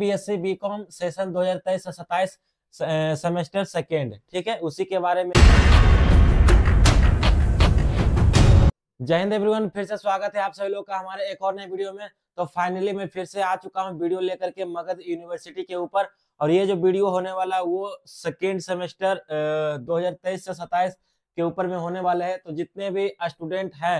BSc BCom session 2023 से 27 semester second ठीक है उसी के बारे में जय हिंद एवरीवन फिर से स्वागत है आप सभी लोग का हमारे एक और नए वीडियो में तो फाइनली मैं फिर से आ चुका हूँ वीडियो लेकर के मगध यूनिवर्सिटी के ऊपर और ये जो वीडियो होने वाला वो सेकेंड सेमेस्टर दो से सताइस के ऊपर में होने वाला है तो जितने भी स्टूडेंट हैं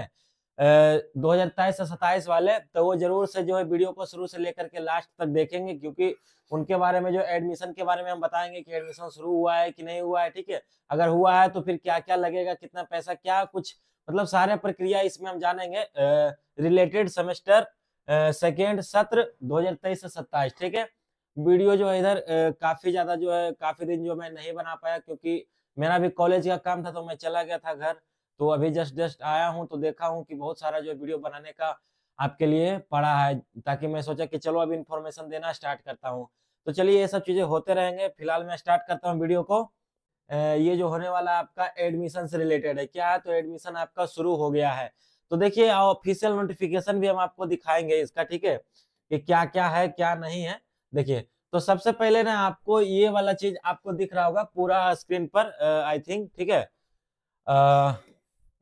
दो हजार तेईस से सताइस वाले तो वो जरूर से जो है वीडियो को शुरू से लेकर के लास्ट तक देखेंगे क्योंकि उनके बारे में जो एडमिशन के बारे में हम बताएंगे कि एडमिशन शुरू हुआ है कि नहीं हुआ है ठीक है अगर हुआ है तो फिर क्या क्या लगेगा कितना पैसा क्या कुछ मतलब सारे प्रक्रिया इसमें हम जानेंगे रिलेटेड सेमेस्टर सेकेंड सत्र दो से सत्ताईस ठीक है वीडियो जो है इधर काफी ज्यादा जो है काफी दिन जो मैं नहीं बना पाया क्योंकि मेरा भी कॉलेज का काम था तो मैं चला गया था घर तो अभी जस्ट जस्ट आया हूँ तो देखा हूँ कि बहुत सारा जो वीडियो बनाने का आपके लिए पड़ा है ताकि मैं सोचा कि चलो अभी इन्फॉर्मेशन देना स्टार्ट करता हूँ तो चलिए ये सब चीज़ें होते रहेंगे फिलहाल मैं स्टार्ट करता हूँ वीडियो को ये जो होने वाला आपका एडमिशन से रिलेटेड है क्या है तो एडमिशन आपका शुरू हो गया है तो देखिए ऑफिशियल नोटिफिकेशन भी हम आपको दिखाएंगे इसका ठीक है कि क्या क्या है क्या नहीं है देखिए तो सबसे पहले ना आपको ये वाला चीज आपको दिख रहा होगा पूरा स्क्रीन पर आई थिंक ठीक है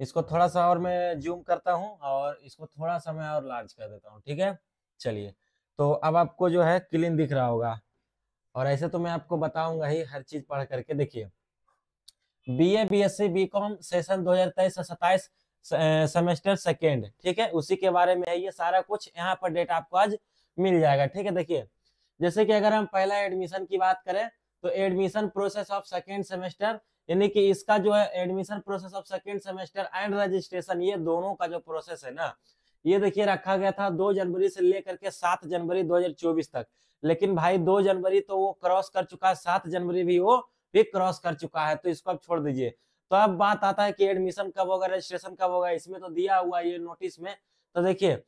इसको थोड़ा सा और मैं जूम करता हूँ और इसको थोड़ा सा मैं और लार्ज कर देता हूँ ठीक है चलिए तो अब आपको जो है क्लीन दिख रहा होगा और ऐसे तो मैं आपको बताऊंगा ही हर चीज पढ़ करके देखिए B A B S C B com session दो हजार तेईस से सताइस सेमेस्टर सेकेंड ठीक है उसी के बारे में है ये सारा कुछ यहाँ पर डेट आपको आज मिल जाएगा ठीक है देखिए जैसे कि अगर हम पहला एडमिशन की बात करें तो admission process of second semester यानी कि इसका जो है admission process of second semester and registration ये दोनों का जो प्रोसेस है ना ये देखिए रखा गया था दो जनवरी से लेकर के सात जनवरी 2024 तक लेकिन भाई दो जनवरी तो वो क्रॉस कर चुका है सात जनवरी भी वो भी क्रॉस कर चुका है तो इसको आप छोड़ दीजिए तो अब बात आता है कि एडमिशन कब होगा रजिस्ट्रेशन कब होगा इसमें तो दिया हुआ ये नोटिस में तो देखिए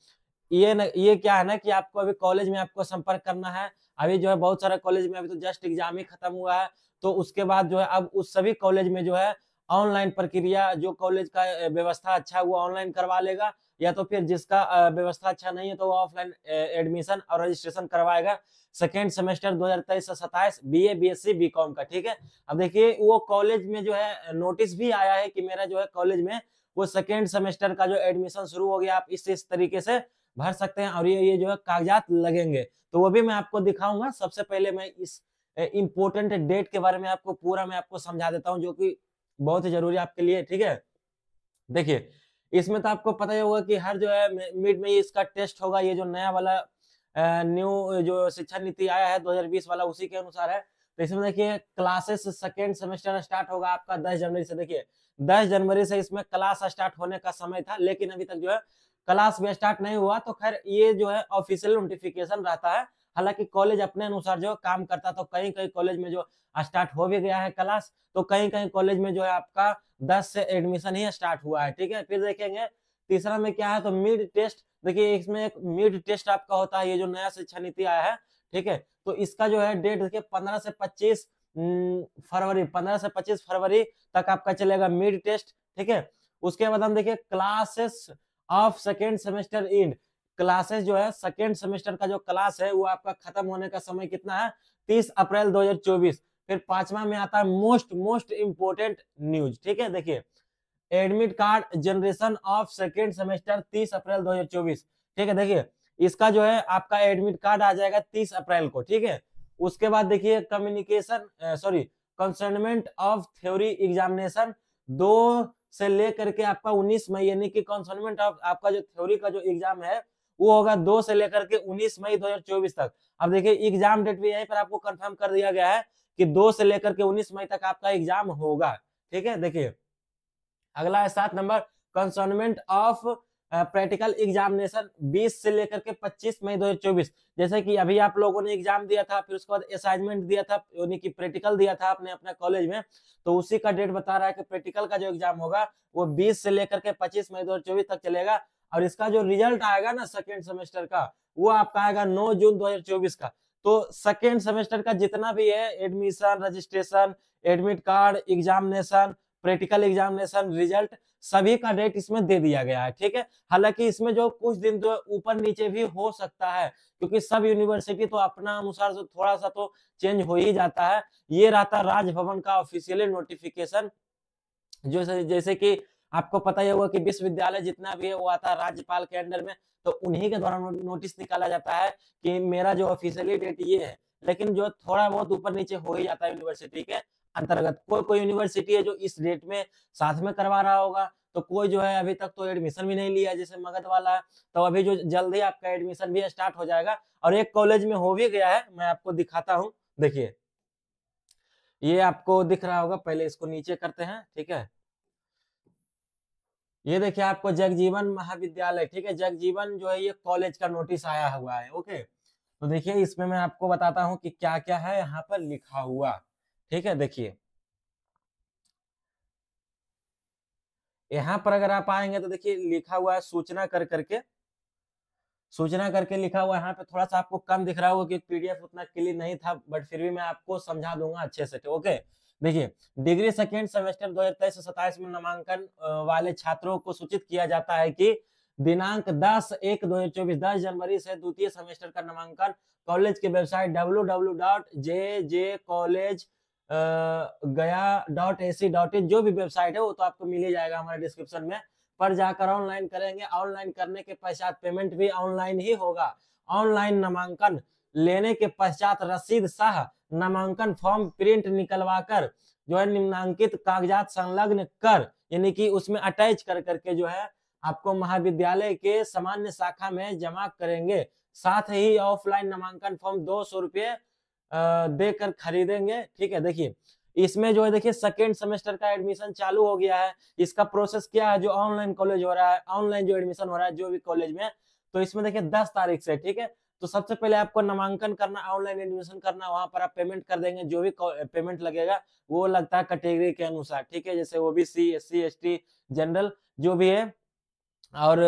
ये न, ये क्या है ना कि आपको अभी कॉलेज में आपको संपर्क करना है अभी जो है बहुत सारे कॉलेज में अभी तो जस्ट एग्जाम ही खत्म हुआ है तो उसके बाद जो है अब उस सभी कॉलेज में जो है ऑनलाइन प्रक्रिया जो कॉलेज का व्यवस्था अच्छा है वो ऑनलाइन करवा लेगा या तो फिर जिसका व्यवस्था अच्छा नहीं है तो वो ऑफलाइन एडमिशन और रजिस्ट्रेशन करवाएगा सेकेंड सेमेस्टर दो से सताइस B A B S C B com का ठीक है अब देखिए वो कॉलेज में जो है नोटिस भी आया है कि मेरा जो है कॉलेज में वो सेकेंड सेमेस्टर का जो एडमिशन शुरू हो गया आप इस इस तरीके से भर सकते हैं और ये ये जो है कागजात लगेंगे तो वो भी मैं आपको दिखाऊंगा सबसे पहले मैं इस इम्पोर्टेंट डेट के बारे में आपको पूरा मैं आपको समझा देता हूँ जो कि बहुत ही जरूरी आपके लिए ठीक है देखिए इसमें तो आपको पता ही होगा कि हर जो है मिड में इसका टेस्ट होगा ये जो नया वाला न्यू जो शिक्षा नीति आया है 2020 वाला उसी के अनुसार है तो इसमें देखिए क्लासेस सेकेंड सेमेस्टर स्टार्ट होगा आपका दस जनवरी से देखिए दस जनवरी से इसमें क्लास स्टार्ट होने का समय था लेकिन अभी तक जो है क्लास भी स्टार्ट नहीं हुआ तो खैर ये जो है ऑफिशियल नोटिफिकेशन रहता है हालांकि कॉलेज अपने अनुसार जो काम करता तो कहीं कहीं कॉलेज में जो स्टार्ट हो भी गया है क्लास तो कहीं कहीं कॉलेज में जो है आपका दस से एडमिशन ही स्टार्ट हुआ है ठीक है फिर देखेंगे तीसरा में क्या है तो मिड टेस्ट देखिए इसमें एक मिड टेस्ट आपका होता है ये जो नया शिक्षा नीति आया है ठीक है तो इसका जो है डेट देखिए पंद्रह से पच्चीस हम्म, फरवरी पंद्रह से पच्चीस फरवरी तक आपका चलेगा मिड टेस्ट ठीक है उसके बाद हम देखिए classes of second semester end classes जो है सेकेंड सेमेस्टर का जो क्लास है वो आपका खत्म होने का समय कितना है तीस अप्रैल 2024 फिर पांचवा में आता है मोस्ट मोस्ट इम्पोर्टेंट न्यूज ठीक है देखिए admit card generation of second semester 30 April 2024 ठीक है देखिए इसका जो है आपका एडमिट कार्ड आ जाएगा तीस अप्रैल को ठीक है उसके बाद देखिए communication sorry commencement of theory examination दो से लेकर के आपका 19 मई यानी कि कंसर्नमेंट ऑफ आपका जो थ्योरी का जो एग्जाम है वो होगा दो से लेकर के उन्नीस मई 2024 तक अब देखिए एग्जाम डेट भी यहीं पर आपको कंफर्म कर दिया गया है कि दो से लेकर के उन्नीस मई तक आपका एग्जाम होगा ठीक है देखिए अगला है सात number commencement of practical examination 20 से लेकर के 25 मई 2024 जैसे कि अभी आप लोगों ने एग्जाम दिया था फिर उसके बाद असाइनमेंट दिया था यानी कि प्रैक्टिकल दिया था आपने अपने कॉलेज में तो उसी का डेट बता रहा है कि प्रैक्टिकल का जो एग्जाम होगा वो 20 से लेकर के 25 मई 2024 तक चलेगा और इसका जो रिजल्ट आएगा ना सेकेंड सेमेस्टर का वो आपका आएगा नौ जून दो का तो सेकेंड सेमेस्टर का जितना भी है admission registration admit card examination practical examination result सभी का डेट इसमें दे दिया गया है ठीक है हालांकि इसमें जो कुछ दिन तो ऊपर नीचे भी हो सकता है क्योंकि सब यूनिवर्सिटी तो अपना अनुसार तो थोड़ा सा तो चेंज हो ही जाता है ये रहता राजभवन का ऑफिशियली नोटिफिकेशन जो जैसे की आपको पता ही होगा कि विश्वविद्यालय जितना भी है वो आता है राज्यपाल के अंडर में तो उन्हीं के द्वारा नोटिस निकाला जाता है कि मेरा जो ऑफिशियली डेट ये है लेकिन जो थोड़ा बहुत ऊपर नीचे हो ही जाता है यूनिवर्सिटी के अंतर्गत कोई कोई यूनिवर्सिटी है जो इस डेट में साथ में करवा रहा होगा तो कोई जो है अभी तक तो एडमिशन भी नहीं लिया जैसे मगध वाला है तो अभी जो जल्दी आपका एडमिशन भी स्टार्ट हो जाएगा और एक कॉलेज में हो भी गया है मैं आपको दिखाता हूँ देखिए ये आपको दिख रहा होगा पहले इसको नीचे करते हैं ठीक है ये देखिए आपको जगजीवन महाविद्यालय ठीक है जगजीवन जो है ये कॉलेज का नोटिस आया हुआ है ओके तो देखिए इसमें मैं आपको बताता हूँ कि क्या क्या है यहाँ पर लिखा हुआ ठीक है देखिए यहाँ पर अगर आप आएंगे तो देखिए लिखा हुआ है सूचना कर करके सूचना करके लिखा हुआ यहाँ पे थोड़ा सा आपको कम दिख रहा होगा कि पीडीएफ उतना क्लियर नहीं था बट फिर भी मैं आपको समझा दूंगा अच्छे से ओके देखिए डिग्री सेकेंड सेमेस्टर दो हजार तेईस सत्ताईस में नामांकन वाले छात्रों को सूचित किया जाता है कि दिनांक 10 एक 2024 10 जनवरी से द्वितीय सेमेस्टर का नामांकन कॉलेज की website W W dot J J college Gaya dot A C dot in जो भी वेबसाइट है वो तो आपको मिल ही जाएगा हमारे डिस्क्रिप्शन में पर जाकर ऑनलाइन करेंगे ऑनलाइन करने के पश्चात पेमेंट भी ऑनलाइन ही होगा ऑनलाइन नामांकन लेने के पश्चात रसीद शाह नामांकन फॉर्म प्रिंट निकलवाकर जो है निम्नांकित कागजात संलग्न कर यानी कि उसमें अटैच कर करके जो है आपको महाविद्यालय के सामान्य शाखा में जमा करेंगे साथ ही ऑफलाइन नामांकन फॉर्म दो सौ रुपये देकर खरीदेंगे ठीक है देखिए इसमें जो है देखिए सेकेंड सेमेस्टर का एडमिशन चालू हो गया है इसका प्रोसेस क्या है जो ऑनलाइन कॉलेज हो रहा है ऑनलाइन जो एडमिशन हो रहा है जो भी कॉलेज में तो इसमें देखिए दस तारीख से ठीक है तो सबसे पहले आपको नामांकन करना ऑनलाइन एडमिशन करना वहां पर आप पेमेंट कर देंगे जो भी पेमेंट लगेगा वो लगता है कैटेगरी के अनुसार ठीक है जैसे OBC S C S T general जो भी है और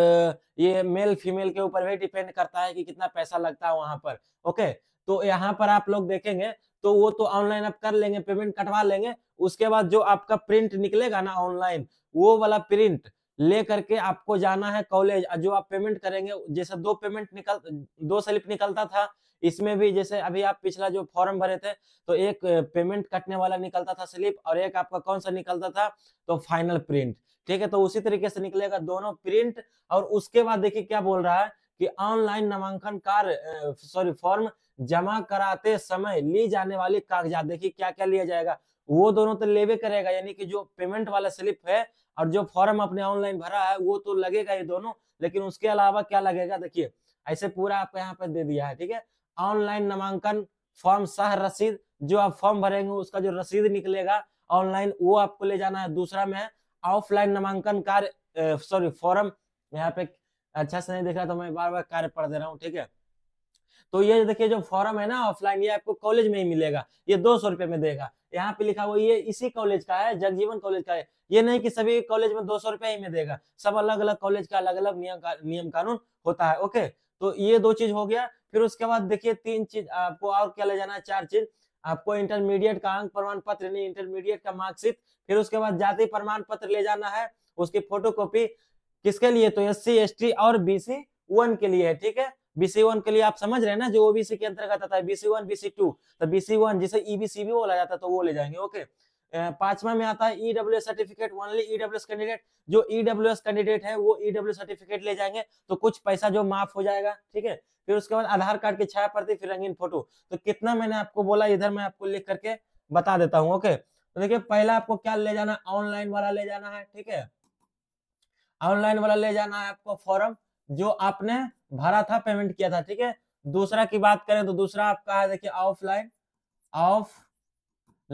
ये मेल फीमेल के ऊपर भी डिपेंड करता है कि कितना पैसा लगता है वहां पर ओके तो यहाँ पर आप लोग देखेंगे तो वो तो ऑनलाइन आप कर लेंगे पेमेंट कटवा लेंगे उसके बाद जो आपका प्रिंट निकलेगा ना ऑनलाइन वो वाला प्रिंट ले करके आपको जाना है कॉलेज जो आप पेमेंट करेंगे जैसे दो पेमेंट निकल दो स्लिप निकलता था इसमें भी जैसे अभी आप पिछला जो फॉर्म भरे थे तो एक पेमेंट कटने वाला निकलता था स्लिप और एक आपका कौन सा निकलता था तो फाइनल प्रिंट ठीक है तो उसी तरीके से निकलेगा दोनों प्रिंट और उसके बाद देखिए क्या बोल रहा है कि ऑनलाइन नामांकन कार्य सॉरी फॉर्म जमा कराते समय ली जाने वाली कागजात देखिए क्या क्या लिया जाएगा वो दोनों तो लेवे करेगा यानी कि जो पेमेंट वाला स्लिप है और जो फॉर्म आपने ऑनलाइन भरा है वो तो लगेगा ये दोनों लेकिन उसके अलावा क्या लगेगा देखिए ऐसे पूरा आपको यहाँ पे दे दिया है ठीक है ऑनलाइन नामांकन फॉर्म सह रसीद जो आप फॉर्म भरेंगे उसका जो रसीद निकलेगा ऑनलाइन वो आपको ले जाना है दूसरा में है ऑफलाइन नामांकन कार्य सॉरी फॉर्म यहाँ पे अच्छा से नहीं देख रहा तो मैं बार बार कार्य पढ़ दे रहा हूँ ठीक है तो ये देखिए जो फॉर्म है ना ऑफलाइन ये आपको कॉलेज में ही मिलेगा ये दो सौ रुपये में देगा यहाँ पे लिखा हुआ ये इसी कॉलेज का है जगजीवन कॉलेज का है ये नहीं कि सभी कॉलेज में दो सौ रुपया ही में देगा सब अलग अलग कॉलेज का अलग अलग नियम का, नियम कानून होता है ओके तो ये दो चीज हो गया फिर उसके बाद देखिए तीन चीज आपको और क्या ले जाना है चार चीज आपको इंटरमीडिएट का अंक प्रमाण पत्र यानी इंटरमीडिएट का मार्कशीट फिर उसके बाद जाति प्रमाण पत्र ले जाना है उसकी फोटोकॉपी किसके लिए तो एस सी और बीसी वन के लिए है ठीक है बीसी वन के लिए आप समझ रहे हैं ना जो ओबीसी के अंतर्गत आता है बीसी वन बीसी टू तो बीसी वन जिसे ईबीसी e भी बोला जाता है तो वो ले जाएंगे ओके पांचवा में आता है EW certificate only EW candidate जो ईडब्ल्यू कैंडिडेट है वो ईडब्ल्यू e सर्टिफिकेट ले जाएंगे तो कुछ पैसा जो माफ हो जाएगा ठीक है फिर उसके बाद आधार कार्ड की छाया प्रति फिर रंगीन फोटो तो कितना मैंने आपको बोला इधर मैं आपको लिख करके बता देता हूँ ओके तो देखिए पहला आपको क्या ले जाना ऑनलाइन वाला ले जाना है ठीक है ऑनलाइन वाला ले जाना है आपको फॉर्म जो आपने भरा था पेमेंट किया था ठीक है दूसरा की बात करें तो दूसरा आपका है देखिए ऑफलाइन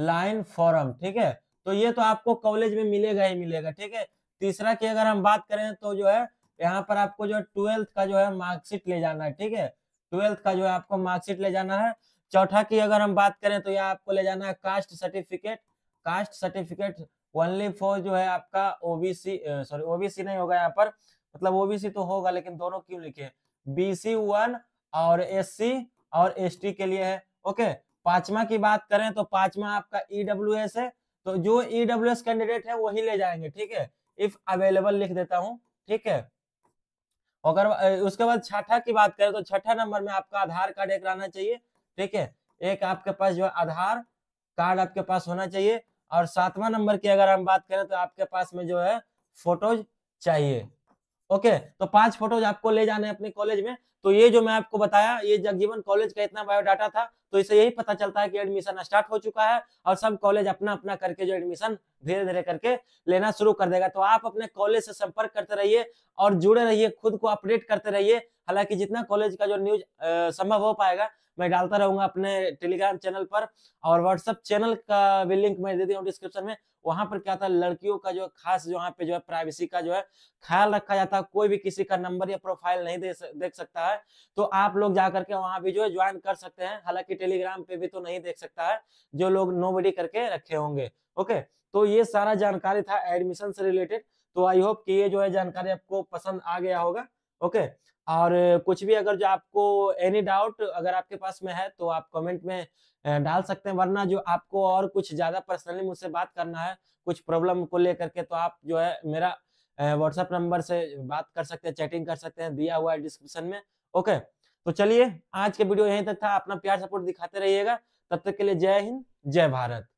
लाइन फॉरम ठीक है तो ये तो आपको कॉलेज में मिलेगा ही मिलेगा ठीक है तीसरा की अगर हम बात करें तो जो है यहाँ पर आपको जो है ट्वेल्थ का जो है मार्कशीट ले जाना है ठीक है ट्वेल्थ का जो है आपको मार्कशीट ले जाना है चौथा की अगर हम बात करें तो यह आपको ले जाना है caste certificate caste certificate only for जो है आपका ओबीसी सॉरी ओबीसी नहीं होगा यहाँ पर मतलब ओबीसी तो होगा लेकिन दोनों क्यों लिखे बीसी वन और एससी और एसटी के लिए है ओके पांचवा की बात करें तो पांचवा आपका ईडब्ल्यू e एस है तो जो ईडब्ल्यू एस कैंडिडेट है वही ले जाएंगे ठीक है इफ अवेलेबल लिख देता हूँ ठीक है अगर उसके बाद छठा की बात करें तो छठा नंबर में आपका आधार कार्ड एक रहना चाहिए ठीक है एक आपके पास जो आधार कार्ड आपके पास होना चाहिए और सातवां नंबर की अगर हम बात करें तो आपके पास में जो है फोटोज चाहिए ओके तो पांच फोटोज आपको ले जाने अपने कॉलेज में तो ये जो मैं आपको बताया ये जगजीवन कॉलेज का इतना बायोडाटा था तो इससे यही पता चलता है कि एडमिशन स्टार्ट हो चुका है और सब कॉलेज अपना अपना करके जो एडमिशन धीरे धीरे करके लेना शुरू कर देगा तो आप अपने कॉलेज से संपर्क करते रहिए और जुड़े रहिए खुद को अपडेट करते रहिए हालांकि जितना कॉलेज का जो न्यूज संभव हो पाएगा मैं डालता रहूंगा अपने टेलीग्राम चैनल पर और व्हाट्सअप चैनल का भी लिंक मैं दे दिया हूँ डिस्क्रिप्शन में वहां पर क्या था लड़कियों का जो खास जो वहाँ पे जो है प्राइवेसी का जो है ख्याल रखा जाता है कोई भी किसी का नंबर या प्रोफाइल नहीं देख सकता है तो आप लोग जाकर के वहां भी जो है ज्वाइन कर सकते हैं हालांकि टेलीग्राम पे भी तो नहीं देख सकता है जो लोग नो करके रखे होंगे ओके तो ये सारा जानकारी था एडमिशन से रिलेटेड तो आई होप कि ये जो है जानकारी आपको पसंद आ गया होगा ओके और कुछ भी अगर जो आपको एनी डाउट अगर आपके पास में है तो आप कमेंट में डाल सकते हैं वरना जो आपको और कुछ ज़्यादा पर्सनली मुझसे बात करना है कुछ प्रॉब्लम को लेकर के तो आप जो है मेरा व्हाट्सएप नंबर से बात कर सकते हैं चैटिंग कर सकते हैं दिया हुआ है डिस्क्रिप्शन में ओके तो चलिए आज का वीडियो यहीं तक था अपना प्यार सपोर्ट दिखाते रहिएगा तब तक के लिए जय हिंद जय भारत